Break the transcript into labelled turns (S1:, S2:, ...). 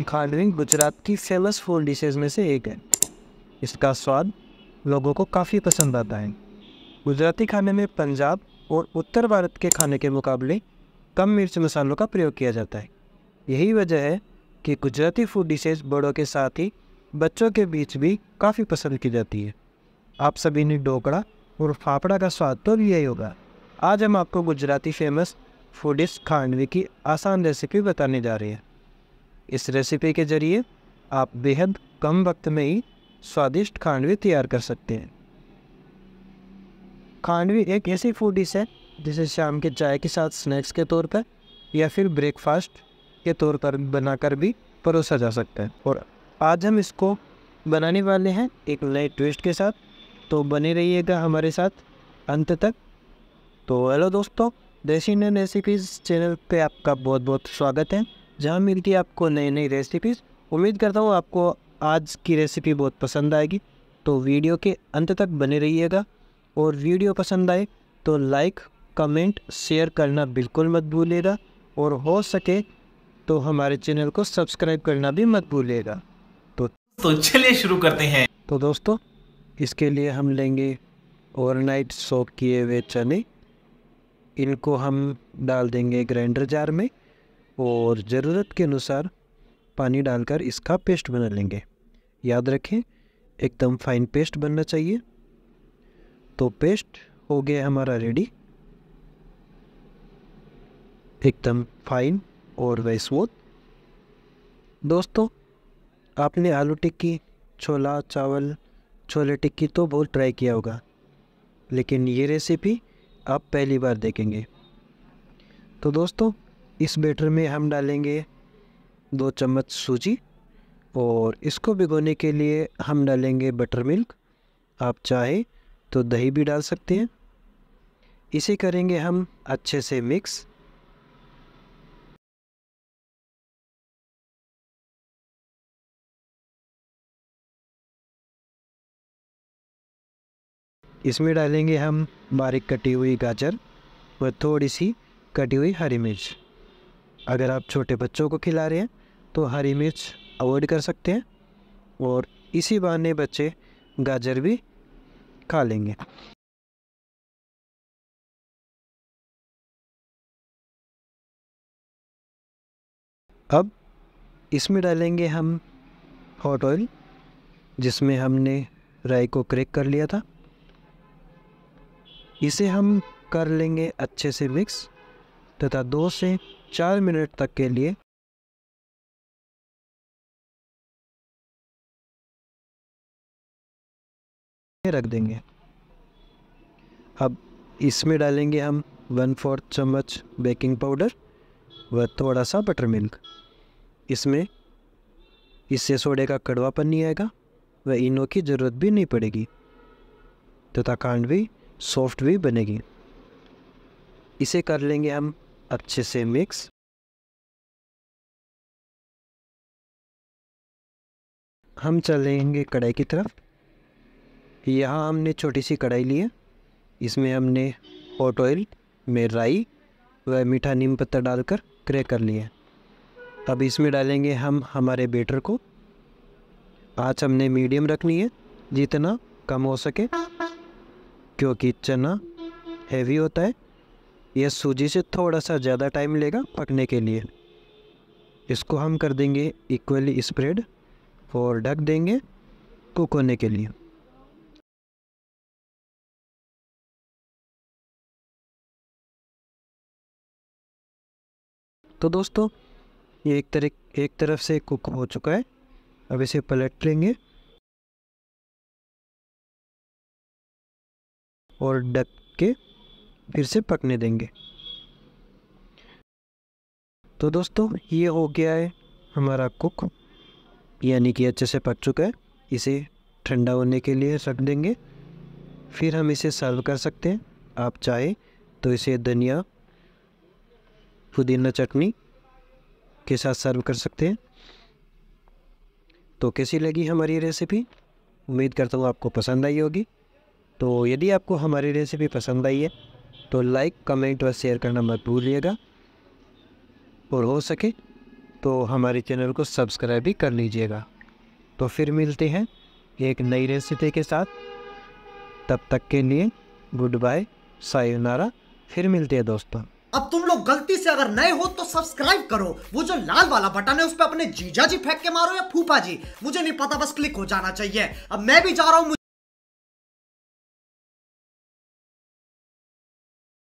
S1: मिठा ड्रिंक गुजरात की famous food dishes में से एक है इसका स्वाद लोगों को काफ़ी पसंद आता है गुजराती खाने में पंजाब और उत्तर भारत के खाने के मुकाबले कम मिर्च मसालों का प्रयोग किया जाता है यही वजह है कि गुजराती फूड डिशेज बड़ों के साथ ही बच्चों के बीच भी काफ़ी पसंद की जाती है आप सभी ने डोकड़ा और फाफड़ा
S2: का स्वाद तो लिया ही होगा
S1: आज हम आपको गुजराती फेमस फूडिश खांडवी की आसान रेसिपी बताने जा रहे हैं इस रेसिपी के ज़रिए आप बेहद कम वक्त में ही स्वादिष्ट खांडवी तैयार कर सकते हैं खांडवी एक ऐसी फूड डिश है जिसे शाम के चाय के साथ स्नैक्स के तौर पर या फिर ब्रेकफास्ट के तौर पर बनाकर भी परोसा जा सकता है और आज हम इसको बनाने वाले हैं एक नए ट्विस्ट के साथ तो बने रहिएगा हमारे साथ अंत तक तो हेलो दोस्तों देसी इंडियन रेसिपीज़ चैनल पे आपका बहुत बहुत स्वागत है जहाँ मिलती है आपको नई नई रेसिपीज़ उम्मीद करता हूँ आपको आज की रेसिपी बहुत पसंद आएगी तो वीडियो के अंत तक बने रहिएगा और वीडियो पसंद आए तो लाइक कमेंट शेयर करना बिल्कुल मत भूलिएगा और हो सके तो हमारे चैनल को सब्सक्राइब करना भी मत भूलिएगा तो तो चलिए शुरू करते हैं तो दोस्तों इसके लिए हम लेंगे ओवरनाइट सोक किए हुए चने इनको हम डाल देंगे ग्राइंडर जार में और ज़रूरत के अनुसार पानी डालकर इसका पेस्ट बना लेंगे याद रखें एकदम फाइन पेस्ट बनना चाहिए तो पेस्ट हो गया हमारा रेडी एकदम फाइन और वैसवोत दोस्तों आपने आलू टिक्की छोला चावल छोले टिक्की तो बहुत ट्राई किया होगा लेकिन ये रेसिपी आप पहली बार देखेंगे तो दोस्तों इस बेटर में हम डालेंगे दो चम्मच सूजी और इसको भिगोने के लिए हम डालेंगे बटर मिल्क
S2: आप चाहे तो दही भी डाल सकते हैं इसे करेंगे हम अच्छे
S3: से मिक्स इसमें डालेंगे हम बारीक कटी हुई गाजर व थोड़ी
S1: सी कटी हुई हरी मिर्च अगर आप छोटे बच्चों को खिला रहे हैं तो हरी
S2: मिर्च अवॉइड कर सकते हैं और इसी बहाने बच्चे गाजर भी
S3: खा लेंगे अब इसमें
S2: डालेंगे हम हॉट ऑयल जिसमें हमने राई को क्रेक
S1: कर लिया था इसे हम कर लेंगे अच्छे से मिक्स
S3: तथा दो से चार मिनट तक के लिए रख देंगे अब इसमें डालेंगे हम वन फोर्थ
S1: चम्मच बेकिंग पाउडर व थोड़ा सा बटर मिल्क इसमें इससे सोडे का कड़वापन नहीं आएगा व इनो की ज़रूरत भी नहीं पड़ेगी
S2: तथा तो कांड भी सॉफ्ट भी बनेगी इसे कर
S3: लेंगे हम अच्छे से मिक्स हम चलेंगे कढ़ाई की तरफ
S1: यहाँ हमने छोटी सी कढ़ाई ली है इसमें हमने हॉट ऑयल में राई व मीठा नीम पत्ता डालकर क्रैक कर लिया अब इसमें डालेंगे हम हमारे बेटर को आँच हमने मीडियम रखनी है जितना कम हो सके क्योंकि चना हैवी होता है यह सूजी से थोड़ा सा ज़्यादा टाइम लेगा पकने के लिए इसको हम कर देंगे
S3: इक्वली स्प्रेड और ढक देंगे कुक होने के लिए तो दोस्तों ये एक तरह एक तरफ से
S2: कुक हो चुका है अब इसे पलट लेंगे और ढक के फिर से पकने देंगे तो दोस्तों ये हो गया है हमारा
S1: कुक यानी कि अच्छे से पक चुका है इसे ठंडा होने के लिए रख देंगे फिर हम इसे सर्व कर सकते हैं आप चाहे तो इसे धनिया पुदीना चटनी के साथ सर्व कर सकते हैं तो कैसी लगी हमारी रेसिपी उम्मीद करता हूँ आपको पसंद आई होगी तो यदि आपको हमारी रेसिपी पसंद आई है तो लाइक कमेंट और शेयर करना मत भूलिएगा और हो सके तो हमारे चैनल को सब्सक्राइब भी कर लीजिएगा तो फिर मिलते हैं एक नई रेसिपी के साथ तब तक के लिए गुड बाय सायोनारा फिर मिलते हैं दोस्तों अब तुम लोग गलती से अगर नए हो तो सब्सक्राइब करो वो जो लाल वाला बटन है उस पर अपने जीजा जी
S3: फेंक के मारो या फूफा जी मुझे नहीं पता बस क्लिक हो जाना चाहिए अब मैं भी जा रहा हूँ